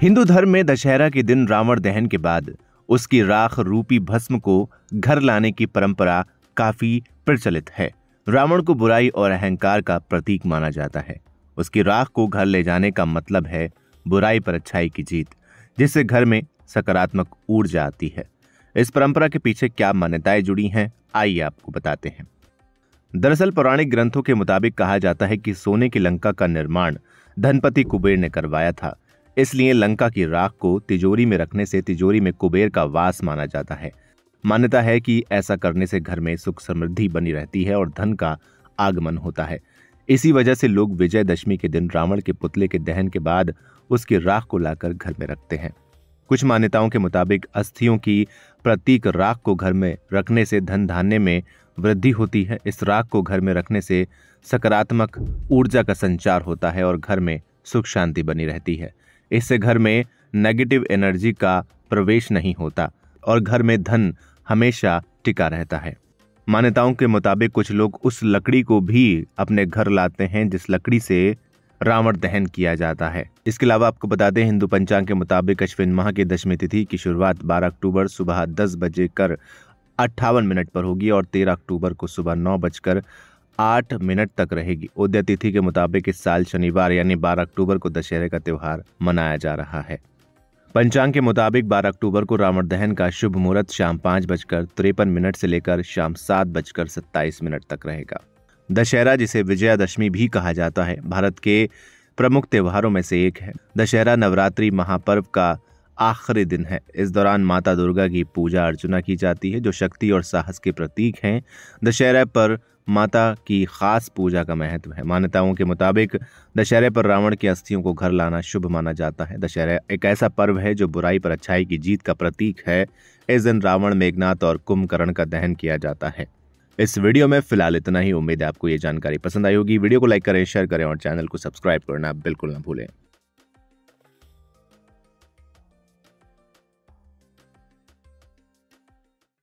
हिंदू धर्म में दशहरा के दिन रावण दहन के बाद उसकी राख रूपी भस्म को घर लाने की परंपरा काफी प्रचलित है रावण को बुराई और अहंकार का प्रतीक माना जाता है उसकी राख को घर ले जाने का मतलब है बुराई पर अच्छाई की जीत जिससे घर में सकारात्मक ऊर्जा आती है इस परंपरा के पीछे क्या मान्यताएं जुड़ी हैं आइए आपको बताते हैं दरअसल पौराणिक ग्रंथों के मुताबिक कहा जाता है कि सोने की लंका का निर्माण धनपति कुबेर ने करवाया था इसलिए लंका की राख को तिजोरी में रखने से तिजोरी में कुबेर का वास माना जाता है मान्यता है कि ऐसा करने से घर में सुख समृद्धि बनी रहती है और धन का आगमन होता है इसी वजह से लोग विजयदशमी के दिन रावण के पुतले के दहन के बाद उसकी राख को लाकर घर में रखते हैं कुछ मान्यताओं के मुताबिक अस्थियों की प्रतीक राख को घर में रखने से धन धान्य में वृद्धि होती है इस राख को घर में रखने से सकारात्मक ऊर्जा का संचार होता है और घर में सुख शांति बनी रहती है इससे घर में नेगेटिव एनर्जी का प्रवेश नहीं होता और घर में धन हमेशा टिका रहता है मान्यताओं के मुताबिक कुछ लोग उस लकड़ी को भी अपने घर लाते हैं जिस लकड़ी से रावण दहन किया जाता है इसके अलावा आपको बता दें हिंदू पंचांग के मुताबिक अश्विन माह की दशमी तिथि की शुरुआत 12 अक्टूबर सुबह दस बजे कर अट्ठावन मिनट पर होगी और 13 अक्टूबर को सुबह नौ बजकर आठ मिनट तक रहेगी उदय तिथि के मुताबिक इस साल शनिवार यानी 12 अक्टूबर को दशहरे का त्यौहार मनाया जा रहा है पंचांग के मुताबिक 12 अक्टूबर को रावण दहन का शुभ मुहूर्त शाम पाँच बजकर तिरपन मिनट से लेकर शाम सात बजकर सत्ताईस मिनट तक रहेगा दशहरा जिसे विजयादशमी भी कहा जाता है भारत के प्रमुख त्योहारों में से एक है दशहरा नवरात्रि महापर्व का आखिरी दिन है इस दौरान माता दुर्गा की पूजा अर्चना की जाती है जो शक्ति और साहस के प्रतीक हैं दशहरा पर माता की खास पूजा का महत्व है मान्यताओं के मुताबिक दशहरे पर रावण की अस्थियों को घर लाना शुभ माना जाता है दशहरा एक ऐसा पर्व है जो बुराई पर अच्छाई की जीत का प्रतीक है इस दिन रावण मेघनाथ और कुंभकर्ण का दहन किया जाता है इस वीडियो में फिलहाल इतना ही उम्मीद है आपको ये जानकारी पसंद आई होगी वीडियो को लाइक करें शेयर करें और चैनल को सब्सक्राइब करना बिल्कुल ना भूलें